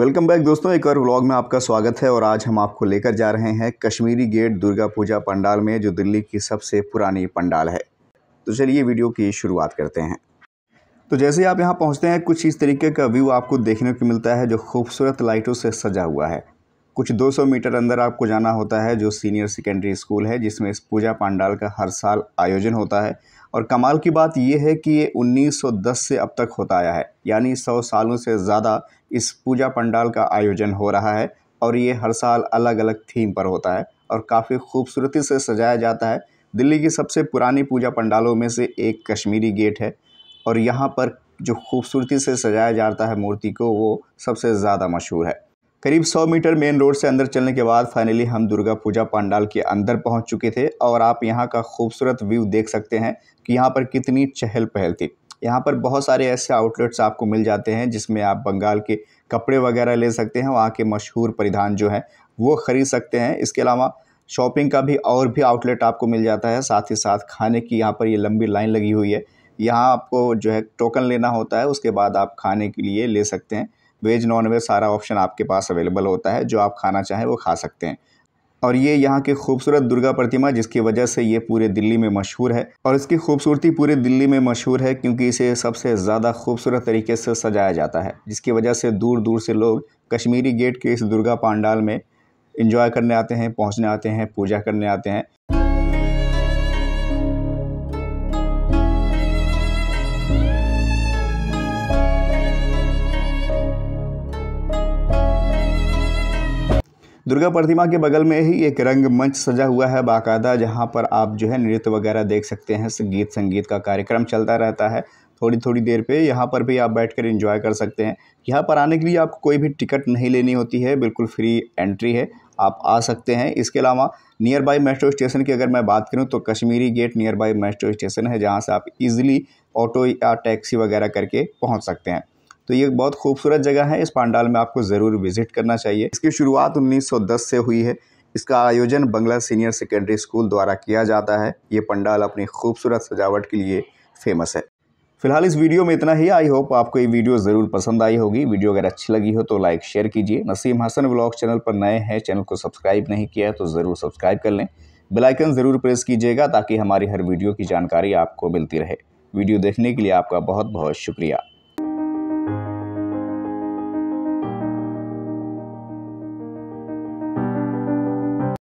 welcome back दोस्तों एक और व्लॉग में आपका स्वागत है और आज हम आपको लेकर जा रहे हैं कश्मीरी गेट दुर्गा पूजा पंडाल में जो दिल्ली की सबसे पुरानी पंडाल है तो चलिए वीडियो की शुरुआत करते हैं तो जैसे आप यहाँ पहुँचते हैं कुछ इस तरीके का व्यू आपको देखने को मिलता है जो खूबसूरत लाइटों से सजा हुआ है कुछ 200 मीटर अंदर आपको जाना होता है जो सीनियर सेकेंडरी स्कूल है जिसमें इस पूजा पांडाल का हर साल आयोजन होता है और कमाल की बात यह है कि ये 1910 से अब तक होता आया है यानी 100 सालों से ज़्यादा इस पूजा पंडाल का आयोजन हो रहा है और ये हर साल अलग अलग थीम पर होता है और काफ़ी खूबसूरती से सजाया जाता है दिल्ली की सबसे पुरानी पूजा पंडालों में से एक कश्मीरी गेट है और यहाँ पर जो खूबसूरती से सजाया जाता है मूर्ति को वो सबसे ज़्यादा मशहूर है करीब 100 मीटर मेन रोड से अंदर चलने के बाद फाइनली हम दुर्गा पूजा पंडाल के अंदर पहुंच चुके थे और आप यहां का खूबसूरत व्यू देख सकते हैं कि यहां पर कितनी चहल पहल थी यहाँ पर बहुत सारे ऐसे आउटलेट्स आपको मिल जाते हैं जिसमें आप बंगाल के कपड़े वगैरह ले सकते हैं वहाँ के मशहूर परिधान जो हैं वो ख़रीद सकते हैं इसके अलावा शॉपिंग का भी और भी आउटलेट आपको मिल जाता है साथ ही साथ खाने की यहाँ पर ये लंबी लाइन लगी हुई है यहाँ आपको जो है टोकन लेना होता है उसके बाद आप खाने के लिए ले सकते हैं वेज नॉन वेज सारा ऑप्शन आपके पास अवेलेबल होता है जो आप खाना चाहें वो खा सकते हैं और ये यहाँ की खूबसूरत दुर्गा प्रतिमा जिसकी वजह से ये पूरे दिल्ली में मशहूर है और इसकी खूबसूरती पूरे दिल्ली में मशहूर है क्योंकि इसे सबसे ज़्यादा खूबसूरत तरीके से सजाया जाता है जिसकी वजह से दूर दूर से लोग कश्मीरी गेट के इस दुर्गा पांडाल में इंजॉय करने आते हैं पहुँचने आते हैं पूजा करने आते हैं दुर्गा प्रतिमा के बगल में ही एक रंग मंच सजा हुआ है बाकायदा जहाँ पर आप जो है नृत्य वगैरह देख सकते हैं गीत संगीत का कार्यक्रम चलता रहता है थोड़ी थोड़ी देर पे यहाँ पर भी आप बैठ कर इंजॉय कर सकते हैं यहाँ पर आने के लिए आपको कोई भी टिकट नहीं लेनी होती है बिल्कुल फ्री एंट्री है आप आ सकते हैं इसके अलावा नियर बाई मेट्रो स्टेशन की अगर मैं बात करूँ तो Kashmiri gate near by metro station है जहाँ से आप इजीली ऑटो या टैक्सी वगैरह करके पहुँच सकते हैं तो ये बहुत खूबसूरत जगह है इस पांडाल में आपको ज़रूर विजिट करना चाहिए इसकी शुरुआत 1910 से हुई है इसका आयोजन बंगला सीनियर सेकेंडरी स्कूल द्वारा किया जाता है ये पंडाल अपनी खूबसूरत सजावट के लिए फेमस है फिलहाल इस वीडियो में इतना ही आई होप आपको ये वीडियो ज़रूर पसंद आई होगी वीडियो अगर अच्छी लगी हो तो लाइक शेयर कीजिए नसीम हसन व्लॉग चैनल पर नए हैं चैनल को सब्सक्राइब नहीं किया है तो ज़रूर सब्सक्राइब कर लें बेलाइकन ज़रूर प्रेस कीजिएगा ताकि हमारी हर वीडियो की जानकारी आपको मिलती रहे वीडियो देखने के लिए आपका बहुत बहुत शुक्रिया